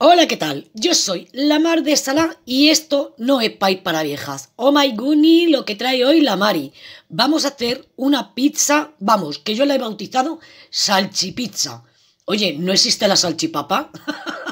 Hola, ¿qué tal? Yo soy Lamar de Salah y esto no es país para viejas. Oh my goodness, lo que trae hoy la Mari. Vamos a hacer una pizza, vamos, que yo la he bautizado salchipizza. Oye, ¿no existe la salchipapa?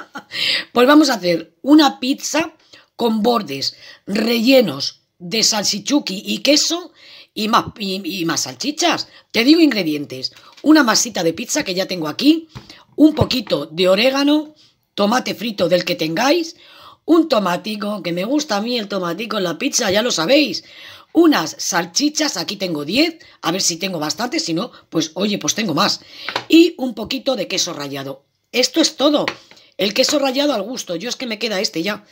pues vamos a hacer una pizza con bordes rellenos de salchichuki y queso y más, y más salchichas. Te digo ingredientes. Una masita de pizza que ya tengo aquí, un poquito de orégano, tomate frito del que tengáis, un tomatico, que me gusta a mí el tomatico en la pizza, ya lo sabéis, unas salchichas, aquí tengo 10, a ver si tengo bastante, si no, pues oye, pues tengo más, y un poquito de queso rallado. Esto es todo, el queso rallado al gusto, yo es que me queda este ya.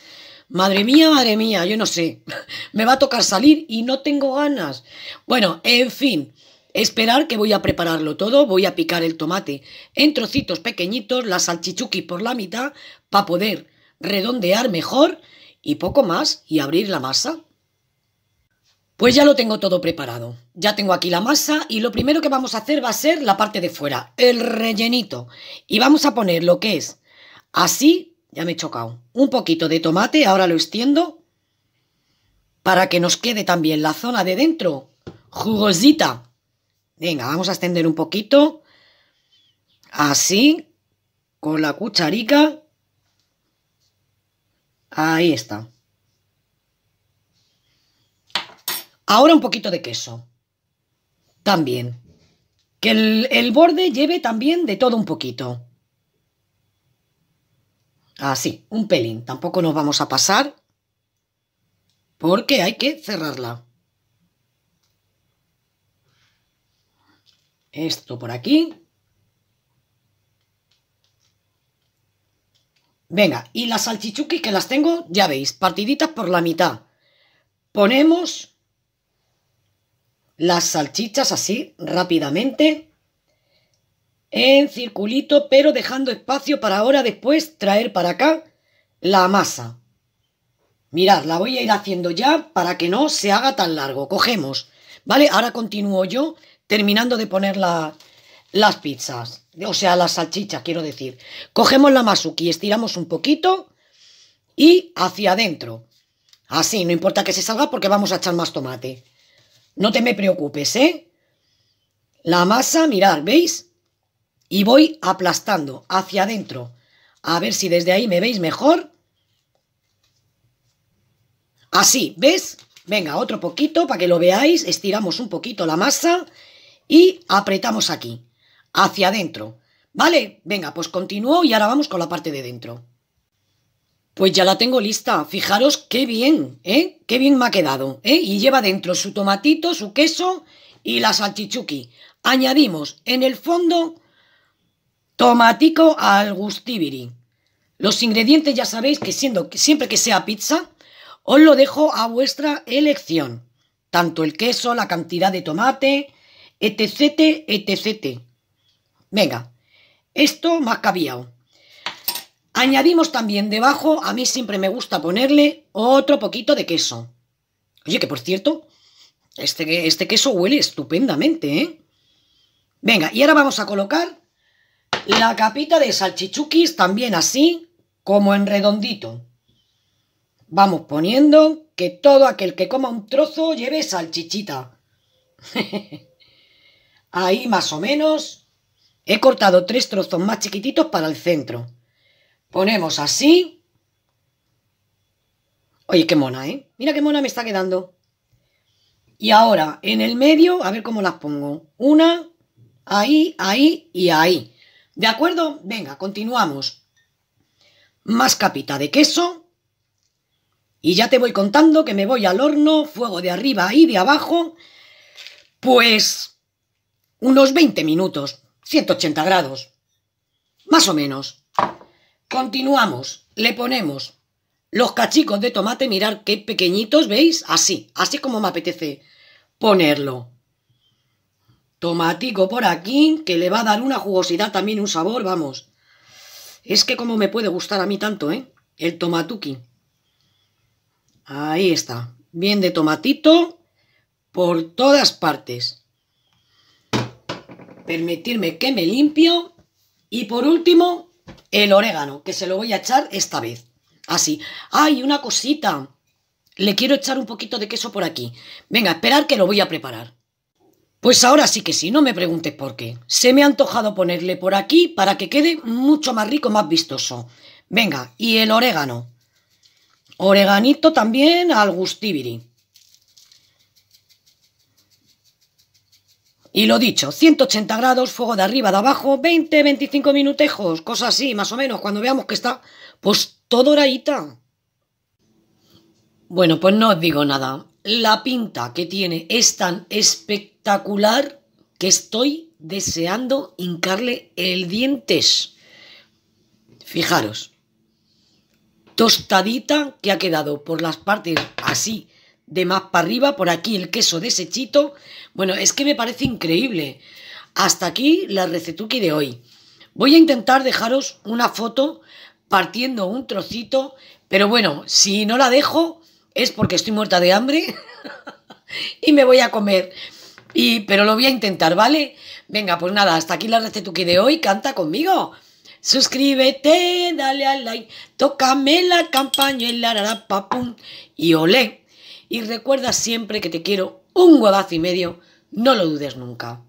Madre mía, madre mía, yo no sé, me va a tocar salir y no tengo ganas. Bueno, en fin. Esperar que voy a prepararlo todo, voy a picar el tomate en trocitos pequeñitos, la salchichuki por la mitad, para poder redondear mejor y poco más y abrir la masa. Pues ya lo tengo todo preparado. Ya tengo aquí la masa y lo primero que vamos a hacer va a ser la parte de fuera, el rellenito. Y vamos a poner lo que es así, ya me he chocado, un poquito de tomate, ahora lo extiendo, para que nos quede también la zona de dentro jugosita. Venga, vamos a extender un poquito. Así, con la cucharica. Ahí está. Ahora un poquito de queso. También. Que el, borde lleve también de todo un poquito. Así, un pelín. Tampoco nos vamos a pasar porque hay que cerrarla. Esto por aquí. Venga, y las salchichuki que las tengo, ya veis, partiditas por la mitad. Ponemos las salchichas así, rápidamente, en circulito, pero dejando espacio para ahora después traer para acá la masa. Mirad, la voy a ir haciendo ya para que no se haga tan largo. Cogemos, ¿vale? Ahora continúo yo terminando de poner las pizzas, o sea, las salchichas, quiero decir. Cogemos la masuki, estiramos un poquito y hacia adentro. Así, no importa que se salga porque vamos a echar más tomate. No te me preocupes, ¿eh? La masa, mirad, ¿veis? Y voy aplastando hacia adentro. A ver si desde ahí me veis mejor. Así, ¿ves? Venga, otro poquito para que lo veáis. Estiramos un poquito la masa y apretamos aquí, hacia adentro. Vale, venga, pues continúo y ahora vamos con la parte de dentro. Pues ya la tengo lista. Fijaros qué bien, ¿eh? Qué bien me ha quedado, ¿eh? Y lleva dentro su tomatito, su queso y la salchichuki. Añadimos en el fondo tomatico al gustibiri. Los ingredientes ya sabéis que siendo, siempre que sea pizza, os lo dejo a vuestra elección. Tanto el queso, la cantidad de tomate, etc, etc. Venga, esto más cabía. Añadimos también debajo, a mí siempre me gusta ponerle otro poquito de queso. Oye, que por cierto, este, este queso huele estupendamente, ¿eh? Venga, y ahora vamos a colocar la capita de salchichuquis, también así, como en redondito. Vamos poniendo que todo aquel que coma un trozo lleve salchichita. Ahí más o menos. He cortado tres trozos más chiquititos para el centro. Ponemos así. Oye, qué mona, ¿eh? Mira qué mona me está quedando. Y ahora, en el medio, a ver cómo las pongo. Una, ahí, ahí y ahí. ¿De acuerdo? Venga, continuamos. Más capita de queso. Y ya te voy contando que me voy al horno, fuego de arriba y de abajo, pues unos 20 minutos, 180 grados. Más o menos. Continuamos, le ponemos los cachicos de tomate, mirar qué pequeñitos, ¿veis? Así, así como me apetece ponerlo. Tomatico por aquí, que le va a dar una jugosidad también, un sabor, vamos. Es que como me puede gustar a mí tanto, ¿eh? El tomatuki. Ahí está. Bien de tomatito por todas partes permitirme que me limpio. Y por último, el orégano, que se lo voy a echar esta vez. Así. ¡Ay, una cosita! Le quiero echar un poquito de queso por aquí. Venga, esperar que lo voy a preparar. Pues ahora sí que sí, no me preguntes por qué. Se me ha antojado ponerle por aquí para que quede mucho más rico, más vistoso. Venga, y el orégano. Oreganito también al gustibiri. Y lo dicho, 180 grados, fuego de arriba, de abajo, 20, 25 minutejos, cosas así, más o menos, cuando veamos que está, pues todo doradita. Bueno, pues no os digo nada. La pinta que tiene es tan espectacular que estoy deseando hincarle el dientes. Fijaros, tostadita que ha quedado por las partes así de más para arriba, por aquí el queso de Bueno, es que me parece increíble. Hasta aquí la recetuki de hoy. Voy a intentar dejaros una foto partiendo un trocito, pero bueno, si no la dejo es porque estoy muerta de hambre y me voy a comer. Y, pero lo voy a intentar, ¿vale? Venga, pues nada, hasta aquí la recetuki de hoy. Canta conmigo. Suscríbete, dale al like, tócame la campaña y la Y olé. Y recuerda siempre que te quiero un huevazo y medio, no lo dudes nunca.